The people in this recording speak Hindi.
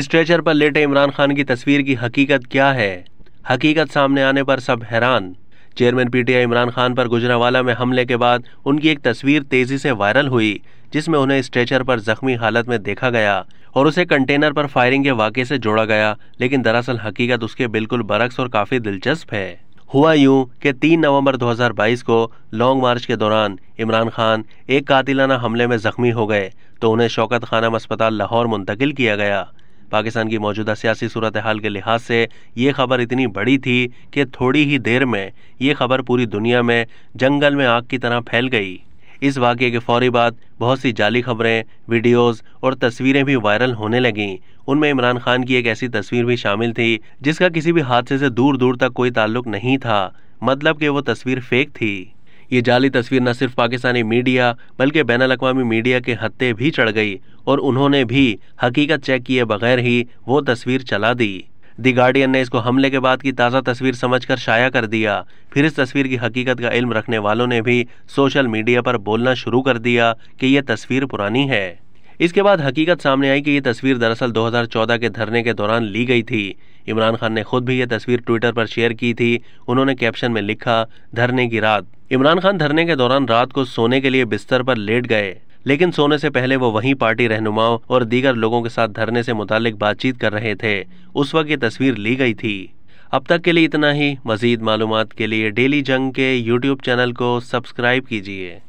स्ट्रेचर पर लेटे इमरान खान की तस्वीर की हकीकत क्या है हकीकत सामने आने पर सब हैरान चेयरमैन पीटीआई इमरान खान पर गुजरावाला में हमले के बाद उनकी एक तस्वीर तेजी से वायरल हुई जिसमें उन्हें स्ट्रेचर पर जख्मी हालत में देखा गया और उसे कंटेनर पर फायरिंग के वाक़े से जोड़ा गया लेकिन दरअसल हकीकत उसके बिल्कुल बरक्स और काफ़ी दिलचस्प है हुआ यूं कि 3 नवंबर 2022 को लॉन्ग मार्च के दौरान इमरान खान एक कातिलाना हमले में जख्मी हो गए तो उन्हें शौकत खानम अस्पताल लाहौर मुंतकिल किया गया पाकिस्तान की मौजूदा सियासी सूरत हाल के लिहाज से ये खबर इतनी बड़ी थी कि थोड़ी ही देर में ये खबर पूरी दुनिया में जंगल में आग की तरह फैल गई इस वाक्य के फौरी बाद बहुत सी जाली खबरें वीडियोस और तस्वीरें भी वायरल होने लगीं उनमें इमरान खान की एक ऐसी तस्वीर भी शामिल थी जिसका किसी भी हादसे से दूर दूर तक कोई ताल्लुक नहीं था मतलब कि वो तस्वीर फेक थी ये जाली तस्वीर न सिर्फ पाकिस्तानी मीडिया बल्कि बैन अवी मीडिया के हत्ते भी चढ़ गई और उन्होंने भी हकीकत चेक किए बगैर ही वो तस्वीर चला दी दी गार्डियन ने इसको हमले के बाद की ताज़ा तस्वीर समझकर शाया कर दिया फिर इस तस्वीर की हकीकत का इल्म रखने वालों ने भी सोशल मीडिया पर बोलना शुरू कर दिया कि यह तस्वीर पुरानी है इसके बाद हकीकत सामने आई कि यह तस्वीर दरअसल 2014 के धरने के दौरान ली गई थी इमरान खान ने खुद भी यह तस्वीर ट्विटर पर शेयर की थी उन्होंने कैप्शन में लिखा धरने की रात इमरान खान धरने के दौरान रात को सोने के लिए बिस्तर पर लेट गए लेकिन सोने से पहले वो वहीं पार्टी रहनुमाओं और दीगर लोगों के साथ धरने से मुतालिक बातचीत कर रहे थे उस वक्त ये तस्वीर ली गई थी अब तक के लिए इतना ही मजीद मालूम के लिए डेली जंग के यूट्यूब चैनल को सब्सक्राइब कीजिए